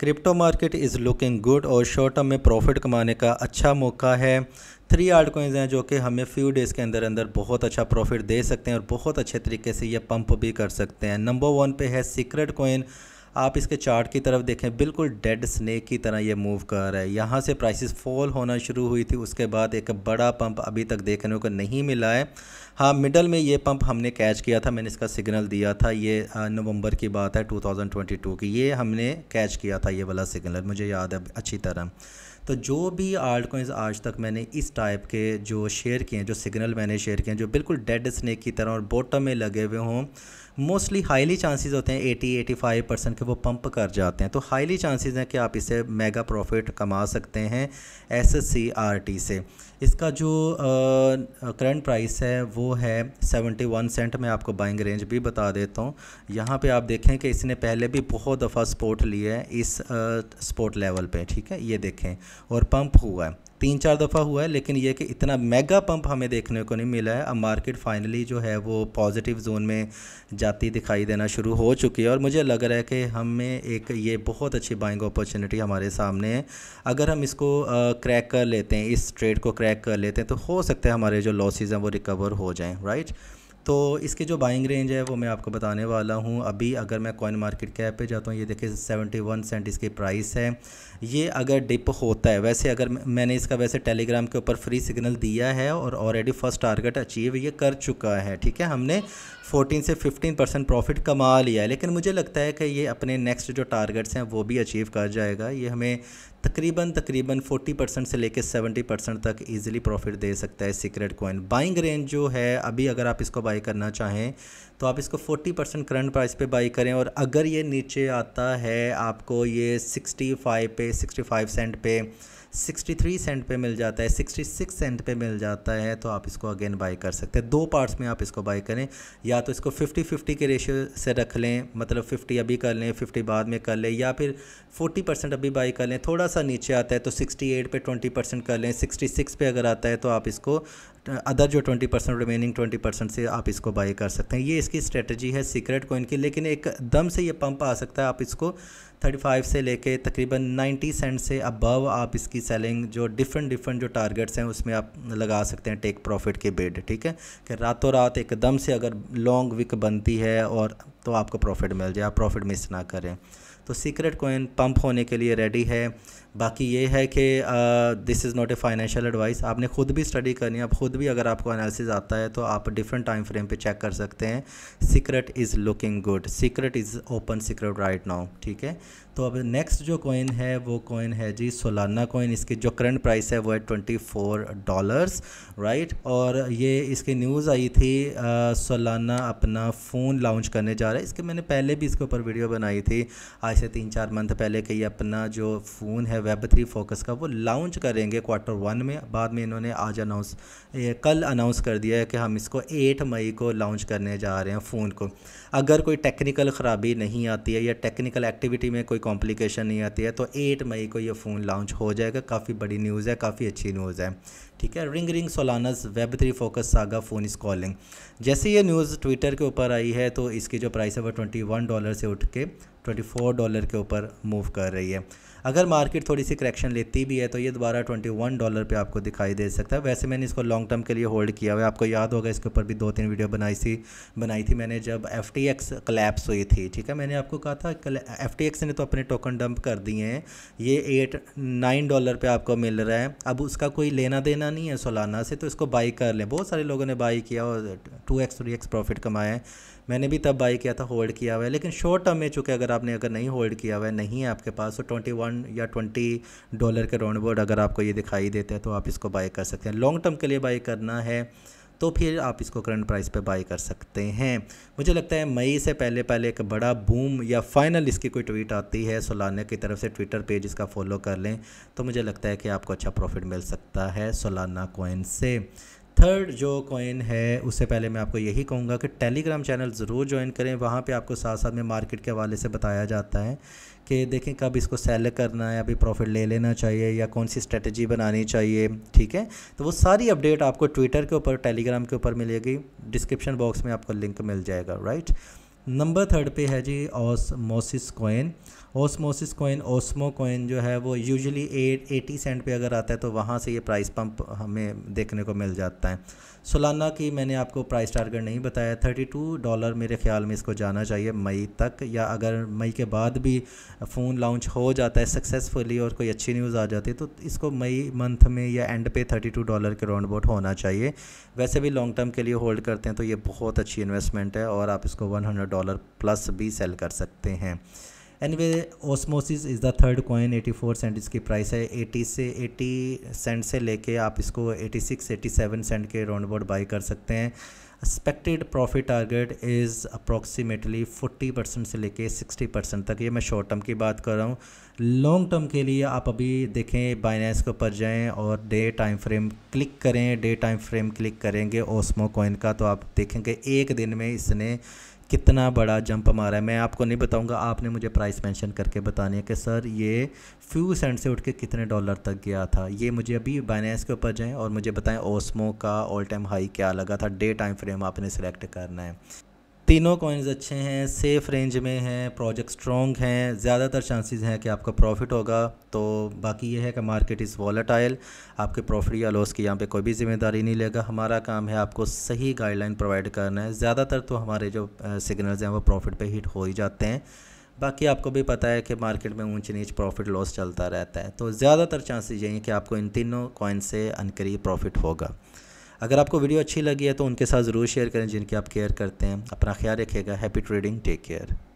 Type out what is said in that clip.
crypto market is looking good और short term में profit कमाने का अच्छा मौका है थ्री आर्ट कोइंस हैं जो कि हमें फ्यू डेज़ के अंदर अंदर बहुत अच्छा प्रॉफिट दे सकते हैं और बहुत अच्छे तरीके से ये पंप भी कर सकते हैं नंबर वन पे है सीक्रेट कोइन आप इसके चार्ट की तरफ देखें बिल्कुल डेड स्नैक की तरह ये मूव कर रहा है यहाँ से प्राइसेस फॉल होना शुरू हुई थी उसके बाद एक बड़ा पंप अभी तक देखने को नहीं मिला है हाँ मिडल में ये पंप हमने कैच किया था मैंने इसका सिग्नल दिया था ये नवंबर की बात है 2022 की ये हमने कैच किया था ये वाला सिग्नल मुझे याद है अच्छी तरह तो जो भी आर्ट कोइंस आज तक मैंने इस टाइप के जो शेयर किए हैं जो सिग्नल मैंने शेयर किए हैं जो बिल्कुल डेड स्नैक की तरह और बॉटम में लगे हुए हों मोस्टली हाईली चांसेस होते हैं 80 85 परसेंट के वो पंप कर जाते हैं तो हाईली चांसेस हैं कि आप इसे मेगा प्रॉफिट कमा सकते हैं एस सी आर टी से इसका जो करंट प्राइस है वो है 71 सेंट मैं आपको बाइंग रेंज भी बता देता हूँ यहाँ पे आप देखें कि इसने पहले भी बहुत दफ़ा स्पोर्ट लिया है इस स्पोर्ट लेवल पे ठीक है ये देखें और पंप हुआ है तीन चार दफ़ा हुआ है लेकिन ये कि इतना मेगा पंप हमें देखने को नहीं मिला है अब मार्केट फाइनली जो है वो पॉजिटिव जोन में जाती दिखाई देना शुरू हो चुकी है और मुझे लग रहा है कि हमें एक ये बहुत अच्छी बाइंग अपॉर्चुनिटी हमारे सामने है अगर हम इसको क्रैक कर लेते हैं इस ट्रेड को क्रैक कर लेते हैं तो हो सकता है हमारे जो लॉसेज हैं वो रिकवर हो जाएँ राइट तो इसके जो बाइंग रेंज है वो मैं आपको बताने वाला हूँ अभी अगर मैं कॉइन मार्केट कैप पे जाता हूँ ये देखिए सेवेंटी वन सेंट इसकी प्राइस है ये अगर डिप होता है वैसे अगर मैंने इसका वैसे टेलीग्राम के ऊपर फ्री सिग्नल दिया है और ऑलरेडी फर्स्ट टारगेट अचीव ये कर चुका है ठीक है हमने 14 से 15 परसेंट प्रॉफिट कमा लिया है लेकिन मुझे लगता है कि ये अपने नेक्स्ट जो टारगेट्स हैं वो भी अचीव कर जाएगा ये हमें तकरीबन तकरीबन 40 परसेंट से लेकर 70 परसेंट तक इजीली प्रॉफिट दे सकता है सीक्रेट कॉइन बाइंग रेंज जो है अभी अगर आप इसको बाई करना चाहें तो आप इसको 40 परसेंट करंट प्राइस पे बाई करें और अगर ये नीचे आता है आपको ये 65 पे 65 सेंट पे 63 सेंट पे मिल जाता है 66 सेंट पे मिल जाता है तो आप इसको अगेन बाई कर सकते हैं दो पार्ट्स में आप इसको बाई करें या तो इसको 50 50 के रेशियो से रख लें मतलब 50 अभी कर लें 50 बाद में कर लें या फिर 40 परसेंट अभी बाई कर लें थोड़ा सा नीचे आता है तो 68 पे 20 परसेंट कर लें 66 पे अगर आता है तो आप इसको अदर जो 20 परसेंट रिमेनिंग 20 परसेंट से आप इसको बाई कर सकते हैं ये इसकी स्ट्रेटजी है सीक्रेट कोइन की लेकिन एक दम से ये पंप आ सकता है आप इसको 35 से लेके तकरीबन 90 सेंट से अबव आप इसकी सेलिंग जो डिफरेंट डिफरेंट जो टारगेट्स हैं उसमें आप लगा सकते हैं टेक प्रॉफिट के बेड ठीक है कि रातों रात एकदम से अगर लॉन्ग विक बनती है और तो आपको प्रॉफिट मिल जाए आप प्रॉफिट मिस ना करें तो सीक्रेट कोइन पंप होने के लिए रेडी है बाकी ये है कि this is not a financial advice आपने खुद भी स्टडी करनी है आप खुद भी अगर आपको एनालिसिस आता है तो आप डिफरेंट टाइम फ्रेम पे चेक कर सकते हैं secret is looking good secret is open secret right now ठीक है तो अब नेक्स्ट जो कोइन है वो कोइन है जी सोलाना कोइन इसकी जो करंट प्राइस है वो है ट्वेंटी फोर डॉलर्स राइट और ये इसकी न्यूज़ आई थी सोलाना अपना फ़ोन लॉन्च करने जा रहे रहा है इसके मैंने पहले भी इसके ऊपर वीडियो बनाई थी आज से तीन चार मंथ पहले कि अपना जो फ़ोन है वेब थ्री फोकस का वो लॉन्च करेंगे क्वार्टर वन में बाद में इन्होंने आज अनाउंस कल अनाउंस कर दिया है कि हम इसको एट मई को लॉन्च करने जा रहे हैं फ़ोन को अगर कोई टेक्निकल ख़राबी नहीं आती है या टेक्निकल एक्टिविटी में कोई कॉम्प्लिकेशन नहीं आती है तो एट मई को ये फ़ोन लॉन्च हो जाएगा काफ़ी बड़ी न्यूज़ है काफ़ी अच्छी न्यूज़ है ठीक है ring ring Solana's web three focus Saga phone is calling जैसे ये न्यूज़ ट्विटर के ऊपर आई है तो इसकी जो प्राइस है वो ट्वेंटी वन डॉलर से उठ के 24 डॉलर के ऊपर मूव कर रही है अगर मार्केट थोड़ी सी करेक्शन लेती भी है तो ये दोबारा 21 डॉलर पे आपको दिखाई दे सकता है वैसे मैंने इसको लॉन्ग टर्म के लिए होल्ड किया हुआ है आपको याद होगा इसके ऊपर भी दो तीन वीडियो बनाई थी बनाई थी मैंने जब एफ टी एक्स कलेप्स हुई थी ठीक है मैंने आपको कहा था एफ टी एक्स ने तो अपने टोकन डंप कर दिए हैं ये एट नाइन डॉलर पर आपको मिल रहा है अब उसका कोई लेना देना नहीं है सोलाना से तो इसको बाई कर लें बहुत सारे लोगों ने बाई किया और two x three x profit कमाया है मैंने भी तब बाई किया था होल्ड किया हुआ है लेकिन शॉर्ट टर्म में चूँकि अगर आप आपने अगर नहीं होल्ड किया हुआ है नहीं है आपके पास तो ट्वेंटी वन या ट्वेंटी डॉलर के राउंड बोर्ड अगर आपको ये दिखाई देते हैं तो आप इसको बाई कर सकते हैं लॉन्ग टर्म के लिए बाई करना है तो फिर आप इसको करंट प्राइस पे बाई कर सकते हैं मुझे लगता है मई से पहले पहले एक बड़ा बूम या फाइनल इसकी कोई ट्वीट आती है सोलाना की तरफ से ट्विटर पेज इसका फॉलो कर लें तो मुझे लगता है कि आपको अच्छा प्रॉफिट मिल सकता है सोलाना कोइन से थर्ड जो कॉइन है उससे पहले मैं आपको यही कहूँगा कि टेलीग्राम चैनल ज़रूर ज्वाइन करें वहाँ पे आपको साथ साथ में मार्केट के हवाले से बताया जाता है कि देखें कब इसको सेल करना है अभी प्रॉफिट ले लेना चाहिए या कौन सी स्ट्रेटजी बनानी चाहिए ठीक है तो वो सारी अपडेट आपको ट्विटर के ऊपर टेलीग्राम के ऊपर मिलेगी डिस्क्रिप्शन बॉक्स में आपको लिंक मिल जाएगा राइट नंबर थर्ड पे है जी Osmosis coin Osmosis coin Osmo coin जो है वो यूजुअली एट एटी सेंट पे अगर आता है तो वहाँ से ये प्राइस पंप हमें देखने को मिल जाता है सोलाना की मैंने आपको प्राइस टारगेट नहीं बताया थर्टी टू डॉलर मेरे ख्याल में इसको जाना चाहिए मई तक या अगर मई के बाद भी फ़ोन लॉन्च हो जाता है सक्सेसफुली और कोई अच्छी न्यूज़ आ जाती है तो इसको मई मंथ में या एंड पे थर्टी टू डॉलर के राउंड अबाउट होना चाहिए वैसे भी लॉन्ग टर्म के लिए होल्ड करते हैं तो ये बहुत अच्छी इन्वेस्टमेंट है और आप इसको वन हंड्रेड डॉलर प्लस भी सेल कर सकते हैं anyway Osmosis is the third coin four cent इसकी प्राइस है एटी से एटी सेंट से लेके आप इसको eighty six eighty seven cent के राउंड अबाउट बाई कर सकते हैं expected profit target is approximately forty percent से लेके सिक्सटी परसेंट तक ये मैं शॉर्ट टर्म की बात कर रहा हूँ लॉन्ग टर्म के लिए आप अभी देखें बाइनेंस के ऊपर जाएँ और डे टाइम फ्रेम क्लिक करें डे टाइम फ्रेम क्लिक करेंगे ओसमो कॉइन का तो आप देखेंगे एक दिन में इसने कितना बड़ा जंप मारा है मैं आपको नहीं बताऊंगा आपने मुझे प्राइस मेंशन करके बतानी है कि सर ये फ्यू सेंट से उठ के कितने डॉलर तक गया था ये मुझे अभी बाइनेंस के ऊपर जाएँ और मुझे बताएं ओसमो का ऑल टाइम हाई क्या लगा था डे टाइम फ्रेम आपने सेलेक्ट करना है तीनों कॉइन्स अच्छे हैं सेफ़ रेंज में हैं प्रोजेक्ट स्ट्रॉन्ग हैं ज़्यादातर चांसेस हैं कि आपका प्रॉफिट होगा तो बाकी ये है कि मार्केट इज़ वॉलेटाइल आपके प्रॉफिट या लॉस की यहाँ पे कोई भी जिम्मेदारी नहीं लेगा हमारा काम है आपको सही गाइडलाइन प्रोवाइड करना है ज़्यादातर तो हमारे जो सिग्नल्स हैं वो प्रॉफिट पर हिट हो ही जाते हैं बाकी आपको भी पता है कि मार्केट में ऊंच नीच प्रॉफिट लॉस चलता रहता है तो ज़्यादातर चांसेस यही कि आपको इन तीनों कॉइन से अनकरी प्रॉफिट होगा अगर आपको वीडियो अच्छी लगी है तो उनके साथ ज़रूर शेयर करें जिनकी आप केयर करते हैं अपना ख्याल रखिएगा हैप्पी ट्रेडिंग टेक केयर